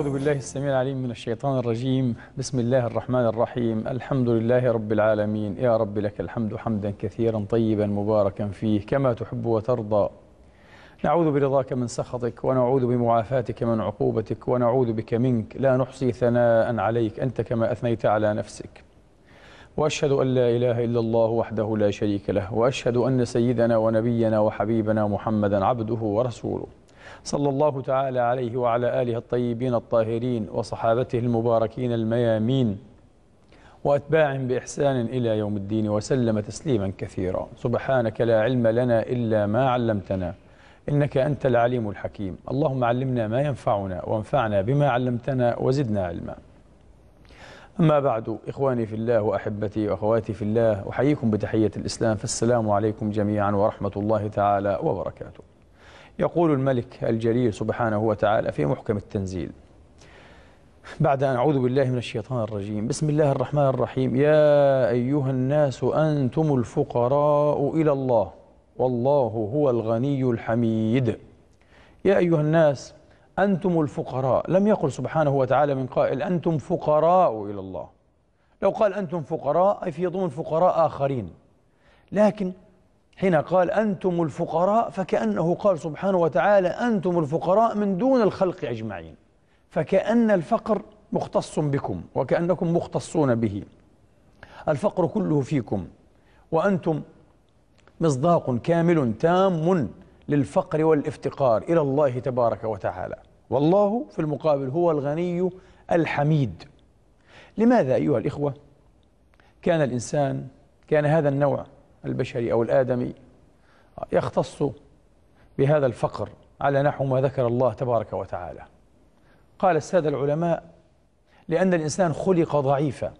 أعوذ بالله السميع العليم من الشيطان الرجيم بسم الله الرحمن الرحيم الحمد لله رب العالمين يا رب لك الحمد حمدا كثيرا طيبا مباركا فيه كما تحب وترضى نعوذ برضاك من سخطك ونعوذ بمعافاتك من عقوبتك ونعوذ بك منك لا نحصي ثناء عليك أنت كما أثنيت على نفسك وأشهد أن لا إله إلا الله وحده لا شريك له وأشهد أن سيدنا ونبينا وحبيبنا محمدا عبده ورسوله صلى الله تعالى عليه وعلى آله الطيبين الطاهرين وصحابته المباركين الميامين وأتباعهم بإحسان إلى يوم الدين وسلم تسليما كثيرا سبحانك لا علم لنا إلا ما علمتنا إنك أنت العليم الحكيم اللهم علمنا ما ينفعنا وانفعنا بما علمتنا وزدنا علما أما بعد إخواني في الله وأحبتي وأخواتي في الله أحييكم بتحية الإسلام فالسلام عليكم جميعا ورحمة الله تعالى وبركاته يقول الملك الجليل سبحانه وتعالى في محكم التنزيل بعد أن أعوذ بالله من الشيطان الرجيم بسم الله الرحمن الرحيم يا أيها الناس أنتم الفقراء إلى الله والله هو الغني الحميد يا أيها الناس أنتم الفقراء لم يقل سبحانه وتعالى من قائل أنتم فقراء إلى الله لو قال أنتم فقراء أي في يضمن فقراء آخرين لكن حين قال أنتم الفقراء فكأنه قال سبحانه وتعالى أنتم الفقراء من دون الخلق أجمعين فكأن الفقر مختص بكم وكأنكم مختصون به الفقر كله فيكم وأنتم مصداق كامل تام للفقر والافتقار إلى الله تبارك وتعالى والله في المقابل هو الغني الحميد لماذا أيها الإخوة كان الإنسان كان هذا النوع البشري أو الآدمي يختص بهذا الفقر على نحو ما ذكر الله تبارك وتعالى قال السادة العلماء لأن الإنسان خلق ضعيفا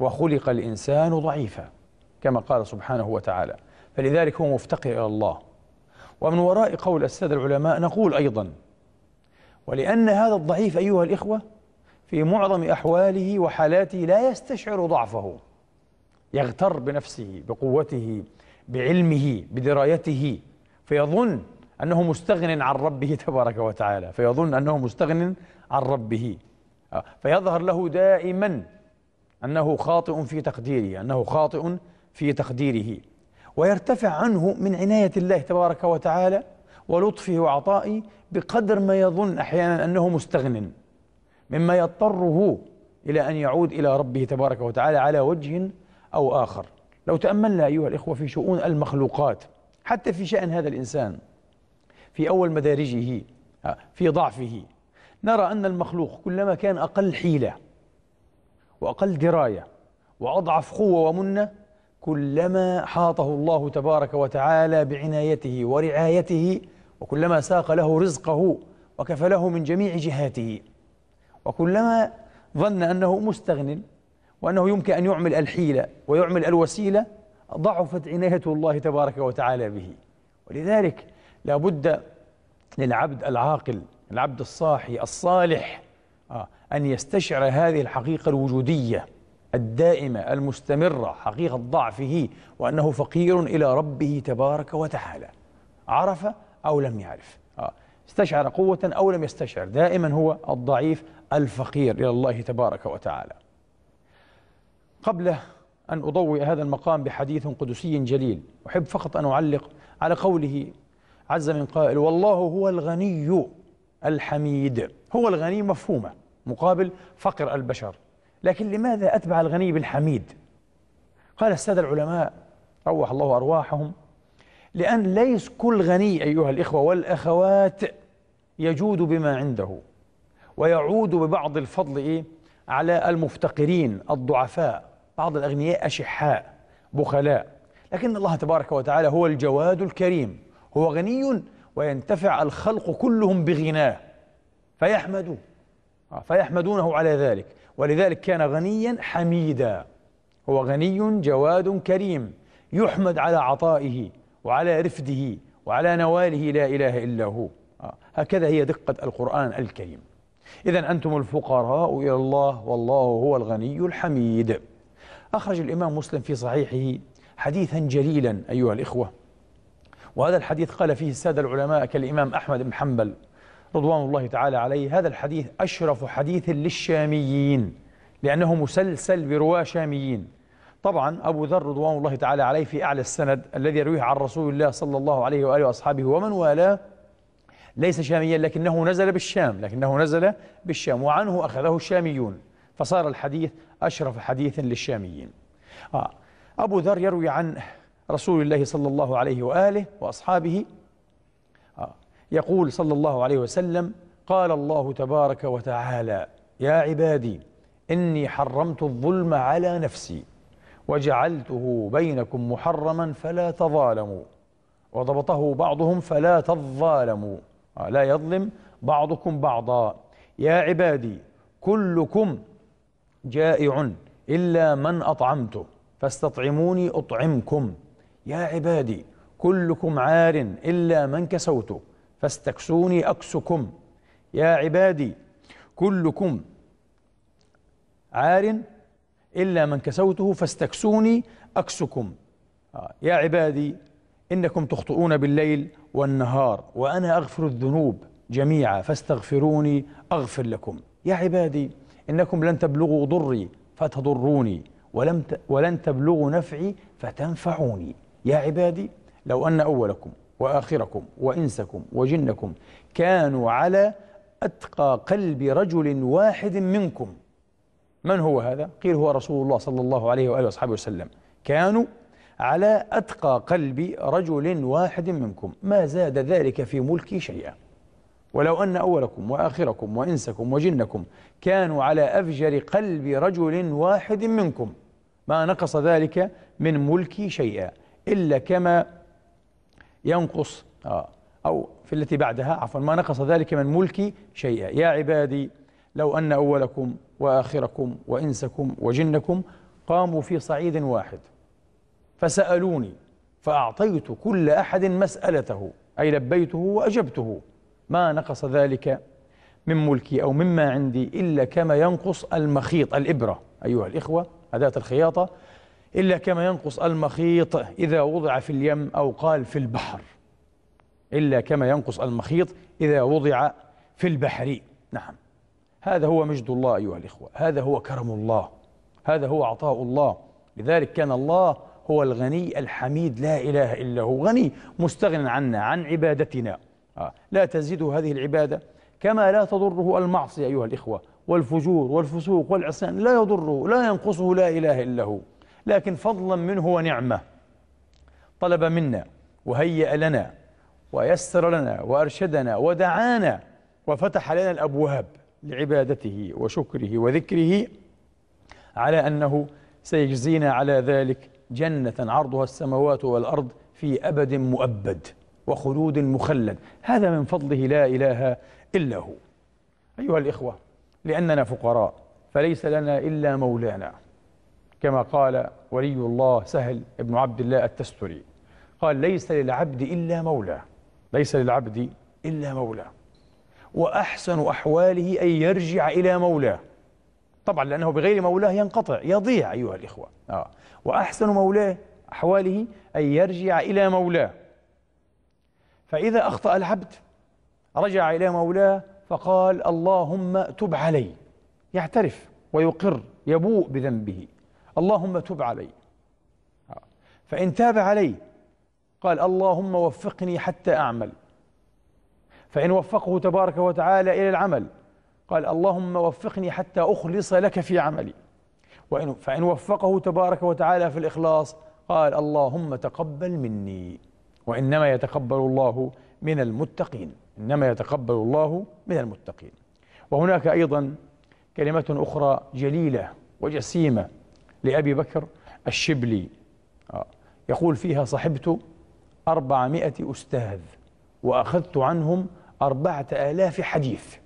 وخلق الإنسان ضعيفا كما قال سبحانه وتعالى فلذلك هو مفتقر إلى الله ومن وراء قول السادة العلماء نقول أيضا ولأن هذا الضعيف أيها الإخوة في معظم أحواله وحالاته لا يستشعر ضعفه يغتر بنفسه بقوته بعلمه بدرايته فيظن أنه مستغن عن ربه تبارك وتعالى فيظن أنه مستغن عن ربه آه، فيظهر له دائما أنه خاطئ في تقديره أنه خاطئ في تقديره ويرتفع عنه من عناية الله تبارك وتعالى ولطفه وعطائه بقدر ما يظن أحيانا أنه مستغن مما يضطره إلى أن يعود إلى ربه تبارك وتعالى على وجه أو آخر لو تأملنا أيها الإخوة في شؤون المخلوقات حتى في شأن هذا الإنسان في أول مدارجه في ضعفه نرى أن المخلوق كلما كان أقل حيلة وأقل دراية وأضعف قوة ومنة كلما حاطه الله تبارك وتعالى بعنايته ورعايته وكلما ساق له رزقه وكفله من جميع جهاته وكلما ظن أنه مستغن وأنه يمكن أن يعمل الحيلة ويعمل الوسيلة ضعفت عناية الله تبارك وتعالى به ولذلك لا بد للعبد العاقل العبد الصاحي الصالح آه، أن يستشعر هذه الحقيقة الوجودية الدائمة المستمرة حقيقة ضعفه وأنه فقير إلى ربه تبارك وتعالى عرف أو لم يعرف آه، استشعر قوة أو لم يستشعر دائما هو الضعيف الفقير إلى الله تبارك وتعالى قبل أن أضوي هذا المقام بحديث قدسي جليل أحب فقط أن أعلق على قوله عز من قائل والله هو الغني الحميد هو الغني مفهومة مقابل فقر البشر لكن لماذا أتبع الغني بالحميد قال السادة العلماء روح الله أرواحهم لأن ليس كل غني أيها الإخوة والأخوات يجود بما عنده ويعود ببعض الفضل إيه؟ على المفتقرين الضعفاء بعض الأغنياء أشحاء بخلاء لكن الله تبارك وتعالى هو الجواد الكريم هو غني وينتفع الخلق كلهم بغناه فيحمدوه آه، فيحمدونه على ذلك ولذلك كان غنيا حميدا هو غني جواد كريم يحمد على عطائه وعلى رفده وعلى نواله لا إله إلا هو آه، هكذا هي دقة القرآن الكريم إذا أنتم الفقراء إلى الله والله هو الغني الحميد أخرج الإمام مسلم في صحيحه حديثا جليلا أيها الإخوة وهذا الحديث قال فيه السادة العلماء كالإمام أحمد بن حنبل رضوان الله تعالى عليه هذا الحديث أشرف حديث للشاميين لأنه مسلسل برواه شاميين طبعا أبو ذر رضوان الله تعالى عليه في أعلى السند الذي يرويه عن رسول الله صلى الله عليه وآله وأصحابه ومن والاه ليس شاميا لكنه نزل بالشام لكنه نزل بالشام وعنه أخذه الشاميون فصار الحديث أشرف حديث للشاميين آه أبو ذر يروي عن رسول الله صلى الله عليه وآله وأصحابه آه يقول صلى الله عليه وسلم قال الله تبارك وتعالى يا عبادي إني حرمت الظلم على نفسي وجعلته بينكم محرما فلا تظالموا وضبطه بعضهم فلا تظالموا آه لا يظلم بعضكم بعضا يا عبادي كلكم جائع إلا من أطعمته فاستطعموني أطعمكم يا عبادي كلكم عار إلا من كسوته فاستكسوني أكسكم يا عبادي كلكم عار إلا من كسوته فاستكسوني أكسكم آه، يا عبادي إنكم تخطئون بالليل والنهار وأنا أغفر الذنوب جميعا فاستغفروني أغفر لكم يا عبادي إنكم لن تبلغوا ضري فتضروني ولم ولن تبلغوا نفعي فتنفعوني يا عبادي لو أن أولكم وآخركم وإنسكم وجنكم كانوا على أتقى قلب رجل واحد منكم من هو هذا؟ قيل هو رسول الله صلى الله عليه وآله وأصحابه وسلم كانوا على أتقى قلب رجل واحد منكم ما زاد ذلك في ملكي شيئا ولو أن أولكم وآخركم وإنسكم وجنكم كانوا على أفجر قلب رجل واحد منكم ما نقص ذلك من ملكي شيئا إلا كما ينقص آه، أو في التي بعدها عفوا ما نقص ذلك من ملكي شيئا يا عبادي لو أن أولكم وآخركم وإنسكم وجنكم قاموا في صعيد واحد فسألوني فأعطيت كل أحد مسألته أي لبيته وأجبته ما نقص ذلك من ملكي أو مما عندي إلا كما ينقص المخيط الإبرة أيها الإخوة أداة الخياطة إلا كما ينقص المخيط إذا وضع في اليم أو قال في البحر إلا كما ينقص المخيط إذا وضع في البحر نعم هذا هو مجد الله أيها الإخوة هذا هو كرم الله هذا هو عطاء الله لذلك كان الله هو الغني الحميد لا إله إلا هو غني مستغن عنا عن عبادتنا آه لا تزيده هذه العبادة كما لا تضره المعصية أيها الإخوة والفجور والفسوق والعصيان لا يضره لا ينقصه لا إله إلا هو لكن فضلا منه ونعمة طلب منا وهيأ لنا ويسر لنا وأرشدنا ودعانا وفتح لنا الأبواب لعبادته وشكره وذكره على أنه سيجزينا على ذلك جنة عرضها السماوات والأرض في أبد مؤبد وخلود مخلد هذا من فضله لا إله إلا هو أيها الإخوة لأننا فقراء فليس لنا إلا مولانا كما قال ولي الله سهل بن عبد الله التستري قال ليس للعبد إلا مولاه ليس للعبد إلا مولاه وأحسن أحواله أن يرجع إلى مولاه طبعا لأنه بغير مولاه ينقطع يضيع أيها الإخوة آه. وأحسن مولاه أحواله أن يرجع إلى مولاه فإذا أخطأ العبد رجع إلى مولاه فقال اللهم تب علي يعترف ويقر يبوء بذنبه اللهم تب علي فإن تاب علي قال اللهم وفقني حتى أعمل فإن وفقه تبارك وتعالى إلى العمل قال اللهم وفقني حتى أخلص لك في عملي وإن فإن وفقه تبارك وتعالى في الإخلاص قال اللهم تقبل مني وإنما يتقبل الله من المتقين إنما يتقبل الله من المتقين وهناك أيضا كلمة أخرى جليلة وجسيمة لأبي بكر الشبلي آه، يقول فيها صحبت أربعمائة أستاذ وأخذت عنهم أربعة آلاف حديث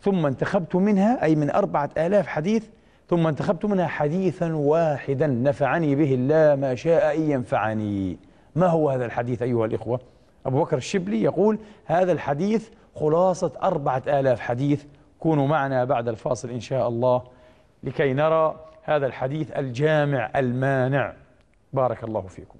ثم انتخبت منها أي من أربعة آلاف حديث ثم انتخبت منها حديثا واحدا نفعني به الله ما شاء أن ينفعني ما هو هذا الحديث أيها الإخوة؟ أبو بكر الشبلي يقول هذا الحديث خلاصة أربعة آلاف حديث كونوا معنا بعد الفاصل إن شاء الله لكي نرى هذا الحديث الجامع المانع بارك الله فيكم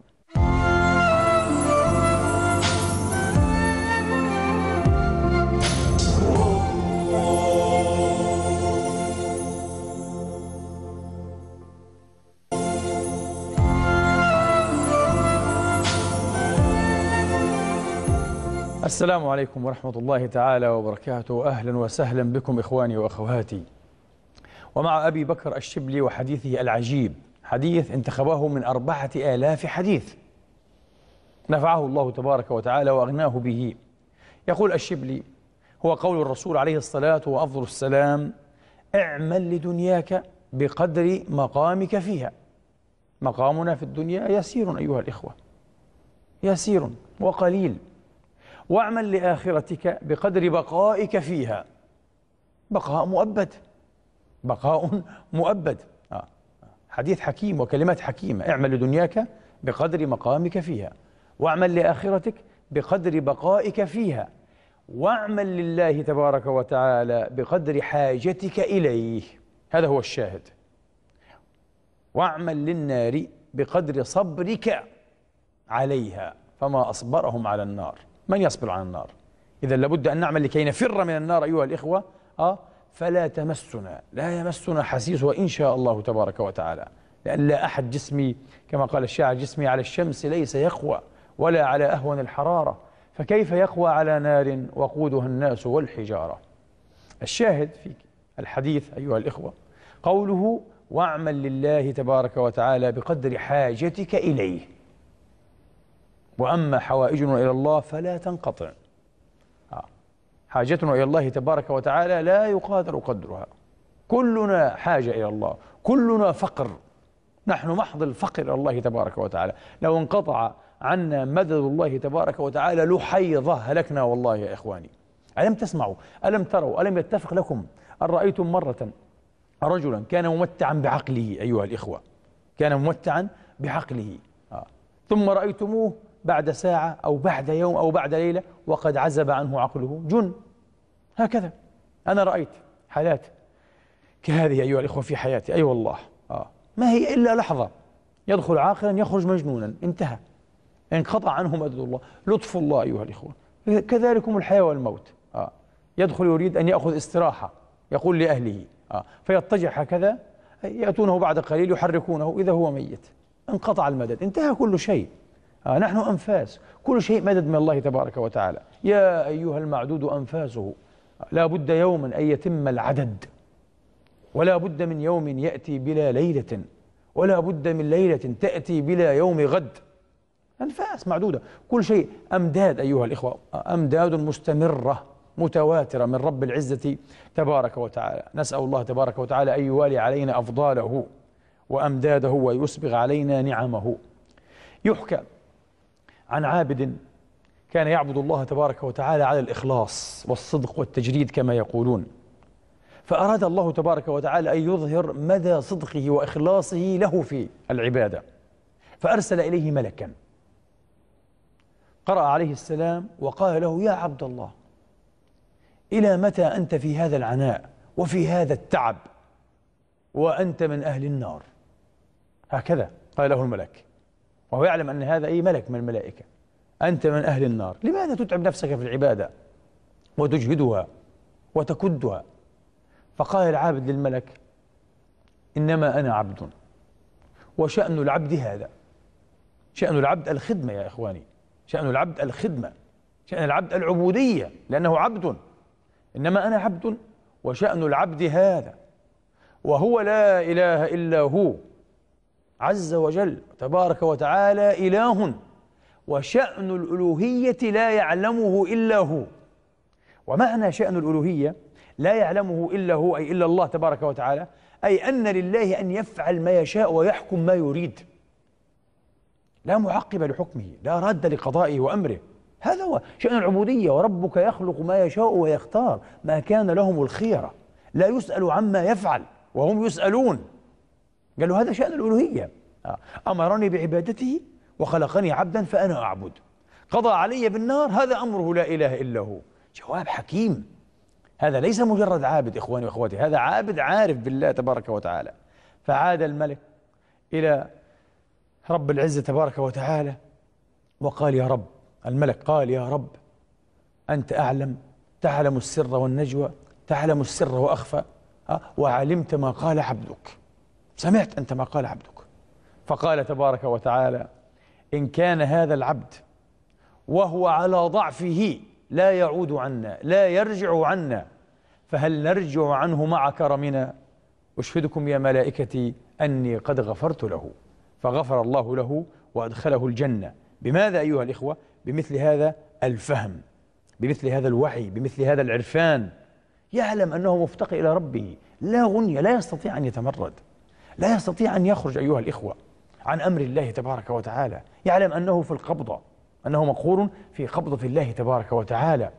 السلام عليكم ورحمة الله تعالى وبركاته أهلا وسهلا بكم إخواني وأخواتي ومع أبي بكر الشبلي وحديثه العجيب حديث انتخبه من أربعة آلاف حديث نفعه الله تبارك وتعالى وأغناه به يقول الشبلي هو قول الرسول عليه الصلاة وأفضل السلام اعمل لدنياك بقدر مقامك فيها مقامنا في الدنيا يسير أيها الإخوة يسير وقليل واعمل لآخرتك بقدر بقائك فيها بقاء مؤبد بقاء مؤبد آه. حديث حكيم وكلمات حكيمة اعمل لدنياك بقدر مقامك فيها واعمل لآخرتك بقدر بقائك فيها واعمل لله تبارك وتعالى بقدر حاجتك إليه هذا هو الشاهد واعمل للنار بقدر صبرك عليها فما أصبرهم على النار من يصبر عن النار إذا لابد أن نعمل لكي نفر من النار أيها الإخوة أه فلا تمسنا لا يمسنا حسيس وإن شاء الله تبارك وتعالى لأن لا أحد جسمي كما قال الشاعر جسمي على الشمس ليس يقوى ولا على أهون الحرارة فكيف يقوى على نار وقودها الناس والحجارة الشاهد في الحديث أيها الإخوة قوله واعمل لله تبارك وتعالى بقدر حاجتك إليه وأما حوائجنا إلى الله فلا تنقطع آه. حاجتنا إلى الله تبارك وتعالى لا يقادر قدرها كلنا حاجة إلى الله كلنا فقر نحن محض الفقر إلى الله تبارك وتعالى لو انقطع عنا مدد الله تبارك وتعالى لحيظة هلكنا والله يا إخواني ألم تسمعوا ألم تروا ألم يتفق لكم أن رأيتم مرة رجلا كان ممتعا بعقله أيها الإخوة كان ممتعا بعقله آه. ثم رأيتموه بعد ساعة أو بعد يوم أو بعد ليلة وقد عزب عنه عقله جن هكذا أنا رأيت حالات كهذه أيها الإخوة في حياتي أي أيوة والله آه. ما هي إلا لحظة يدخل عاقلا يخرج مجنونا انتهى انقطع عنه مدد الله لطف الله أيها الإخوة كذلكم الحياة والموت آه. يدخل يريد أن يأخذ استراحة يقول لأهله آه. فيضطجع هكذا يأتونه بعد قليل يحركونه إذا هو ميت انقطع المدد انتهى كل شيء آه، نحن أنفاس كل شيء مدد من الله تبارك وتعالى يا أيها المعدود أنفاسه لا بد يوما أن يتم العدد ولا بد من يوم يأتي بلا ليلة ولا بد من ليلة تأتي بلا يوم غد أنفاس معدودة كل شيء أمداد أيها الإخوة أمداد مستمرة متواترة من رب العزة تبارك وتعالى نسأل الله تبارك وتعالى أن يوالي علينا أفضاله وأمداده ويسبغ علينا نعمه يحكى عن عابد كان يعبد الله تبارك وتعالى على الإخلاص والصدق والتجريد كما يقولون فأراد الله تبارك وتعالى أن يظهر مدى صدقه وإخلاصه له في العبادة فأرسل إليه ملكا قرأ عليه السلام وقال له يا عبد الله إلى متى أنت في هذا العناء وفي هذا التعب وأنت من أهل النار هكذا قال له الملك وهو يعلم أن هذا أي ملك من الملائكة أنت من أهل النار لماذا تتعب نفسك في العبادة وتجهدها وتكدها فقال العابد للملك إنما أنا عبد وشأن العبد هذا شأن العبد الخدمة يا إخواني شأن العبد الخدمة شأن العبد العبودية لأنه عبد إنما أنا عبد وشأن العبد هذا وهو لا إله إلا هو عز وجل تبارك وتعالى إله وشأن الألوهية لا يعلمه إلا هو ومعنى شأن الألوهية لا يعلمه إلا هو أي إلا الله تبارك وتعالى أي أن لله أن يفعل ما يشاء ويحكم ما يريد لا معقب لحكمه لا راد لقضائه وأمره هذا هو شأن العبودية وربك يخلق ما يشاء ويختار ما كان لهم الخيرة لا يسأل عما يفعل وهم يسألون قال له هذا شأن الألوهية آه. أمرني بعبادته وخلقني عبدا فأنا أعبد قضى علي بالنار هذا أمره لا إله إلا هو جواب حكيم هذا ليس مجرد عابد إخواني وأخواتي هذا عابد عارف بالله تبارك وتعالى فعاد الملك إلى رب العزة تبارك وتعالى وقال يا رب الملك قال يا رب أنت أعلم تعلم السر والنجوى تعلم السر وأخفى آه، وعلمت ما قال عبدك سمعت أنت ما قال عبدك فقال تبارك وتعالى إن كان هذا العبد وهو على ضعفه لا يعود عنا لا يرجع عنا فهل نرجع عنه مع كرمنا أشهدكم يا ملائكتي أني قد غفرت له فغفر الله له وأدخله الجنة بماذا أيها الإخوة؟ بمثل هذا الفهم بمثل هذا الوعي بمثل هذا العرفان يعلم أنه مفتقر إلى ربه لا غنية لا يستطيع أن يتمرد لا يستطيع أن يخرج أيها الإخوة عن أمر الله تبارك وتعالى يعلم أنه في القبضة أنه مقهور في قبضة الله تبارك وتعالى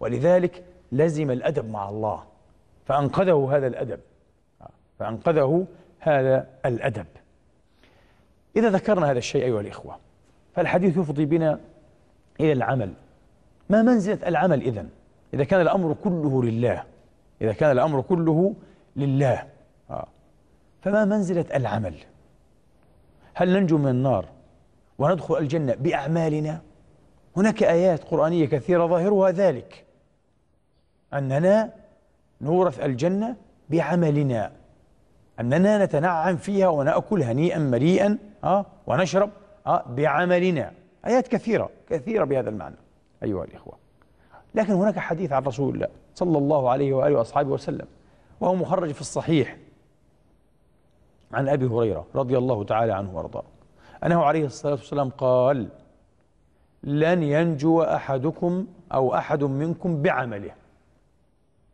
ولذلك لزم الأدب مع الله فأنقذه هذا الأدب فأنقذه هذا الأدب إذا ذكرنا هذا الشيء أيها الإخوة فالحديث يفضي بنا إلى العمل ما منزلة العمل إذن إذا كان الأمر كله لله إذا كان الأمر كله لله آه. فما منزلة العمل هل ننجو من النار وندخل الجنة بأعمالنا هناك آيات قرآنية كثيرة ظاهرها ذلك أننا نورث الجنة بعملنا أننا نتنعم فيها ونأكل هنيئا مريئا أه ونشرب أه بعملنا آيات كثيرة كثيرة بهذا المعنى أيها الإخوة لكن هناك حديث عن رسول الله صلى الله عليه وآله وأصحابه وسلم وهو مخرج في الصحيح عن أبي هريرة رضي الله تعالى عنه وارضاه أنه عليه الصلاة والسلام قال لن ينجو أحدكم أو أحد منكم بعمله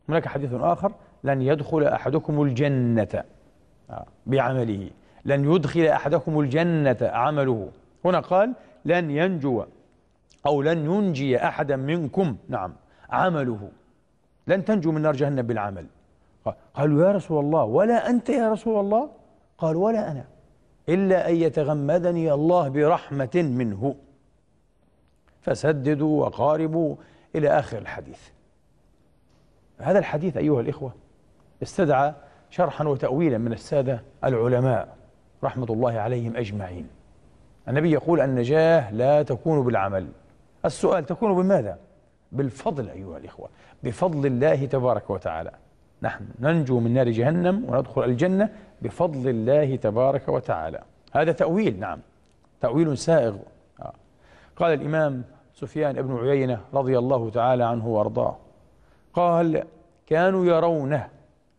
هناك حديث آخر لن يدخل أحدكم الجنة آه، بعمله لن يدخل أحدكم الجنة عمله هنا قال لن ينجو أو لن ينجي أحدا منكم نعم عمله لن تنجو من نار جهنم بالعمل قالوا يا رسول الله ولا أنت يا رسول الله قال ولا أنا إلا أن يتغمدني الله برحمة منه فسددوا وقاربوا إلى آخر الحديث هذا الحديث أيها الإخوة استدعى شرحا وتأويلا من السادة العلماء رحمة الله عليهم أجمعين النبي يقول النجاة لا تكون بالعمل السؤال تكون بماذا؟ بالفضل أيها الإخوة بفضل الله تبارك وتعالى نحن ننجو من نار جهنم وندخل الجنة بفضل الله تبارك وتعالى هذا تأويل نعم تأويل سائغ آه. قال الإمام سفيان بن عيينة رضي الله تعالى عنه وأرضاه قال كانوا يرون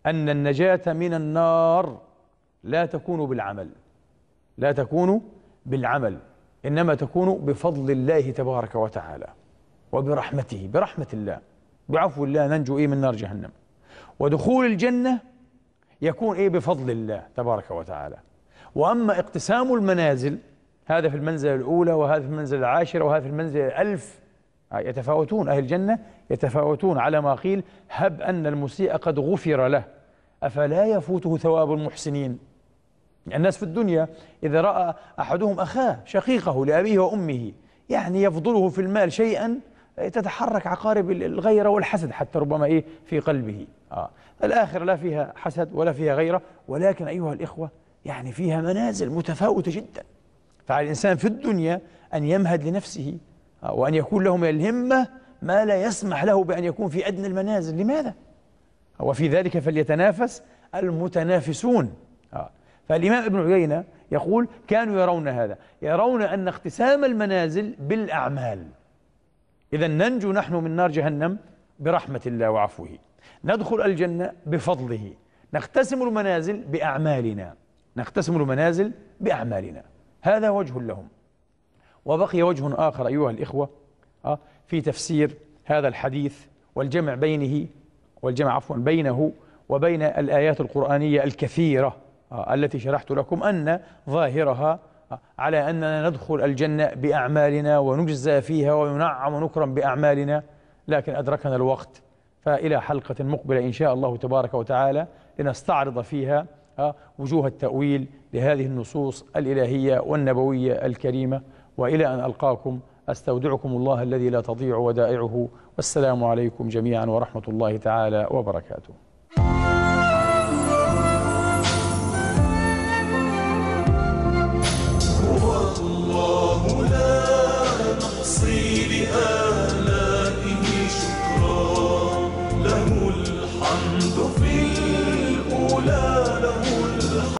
أن النجاة من النار لا تكون بالعمل لا تكون بالعمل إنما تكون بفضل الله تبارك وتعالى وبرحمته برحمة الله بعفو الله ننجو إيه من نار جهنم ودخول الجنة يكون إيه بفضل الله تبارك وتعالى وأما اقتسام المنازل هذا في المنزلة الأولى وهذا في المنزلة العاشرة وهذا في المنزلة الألف آه، يتفاوتون أهل الجنة يتفاوتون على ما قيل هب أن المسيء قد غفر له أفلا يفوته ثواب المحسنين الناس في الدنيا إذا رأى أحدهم أخاه شقيقه لأبيه وأمه يعني يفضله في المال شيئا تتحرك عقارب الغيرة والحسد حتى ربما إيه في قلبه آه. الآخرة لا فيها حسد ولا فيها غيرة ولكن أيها الإخوة يعني فيها منازل متفاوتة جدا فعلى الإنسان في الدنيا أن يمهد لنفسه آه. وأن يكون له من الهمة ما لا يسمح له بأن يكون في أدنى المنازل لماذا؟ آه، وفي ذلك فليتنافس المتنافسون آه. فالإمام ابن عيينة يقول كانوا يرون هذا يرون أن اقتسام المنازل بالأعمال إذا ننجو نحن من نار جهنم برحمة الله وعفوه ندخل الجنة بفضله نقتسم المنازل بأعمالنا نقتسم المنازل بأعمالنا هذا وجه لهم وبقي وجه آخر أيها الإخوة آه، في تفسير هذا الحديث والجمع بينه والجمع عفوا بينه وبين الآيات القرآنية الكثيرة آه، التي شرحت لكم أن ظاهرها على أننا ندخل الجنة بأعمالنا ونجزى فيها وننعم ونكرم بأعمالنا لكن أدركنا الوقت فإلى حلقة مقبلة إن شاء الله تبارك وتعالى لنستعرض فيها آه، وجوه التأويل لهذه النصوص الإلهية والنبوية الكريمة وإلى أن ألقاكم أستودعكم الله الذي لا تضيع ودائعه والسلام عليكم جميعا ورحمة الله تعالى وبركاته